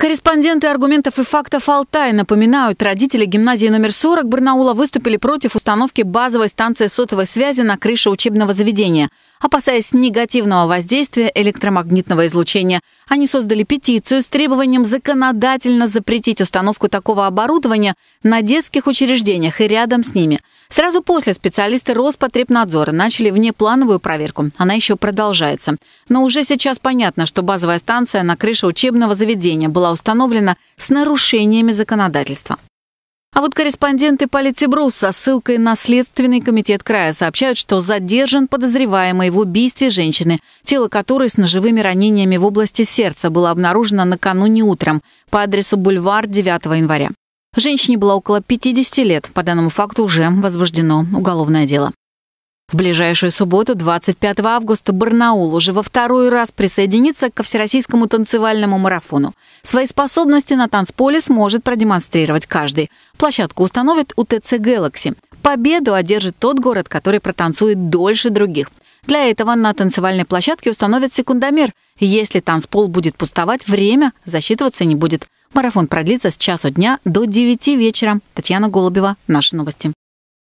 Корреспонденты аргументов и фактов Алтай напоминают, родители гимназии номер 40 Барнаула выступили против установки базовой станции сотовой связи на крыше учебного заведения – Опасаясь негативного воздействия электромагнитного излучения, они создали петицию с требованием законодательно запретить установку такого оборудования на детских учреждениях и рядом с ними. Сразу после специалисты Роспотребнадзора начали внеплановую проверку. Она еще продолжается. Но уже сейчас понятно, что базовая станция на крыше учебного заведения была установлена с нарушениями законодательства. А вот корреспонденты Политибрус со ссылкой на Следственный комитет края сообщают, что задержан подозреваемый в убийстве женщины, тело которой с ножевыми ранениями в области сердца было обнаружено накануне утром по адресу бульвар 9 января. Женщине было около 50 лет. По данному факту уже возбуждено уголовное дело. В ближайшую субботу, 25 августа, Барнаул уже во второй раз присоединится ко Всероссийскому танцевальному марафону. Свои способности на танцполе сможет продемонстрировать каждый. Площадку установят у ТЦ «Гэлакси». Победу одержит тот город, который протанцует дольше других. Для этого на танцевальной площадке установят секундомер. Если танцпол будет пустовать, время засчитываться не будет. Марафон продлится с часу дня до 9 вечера. Татьяна Голубева, наши новости.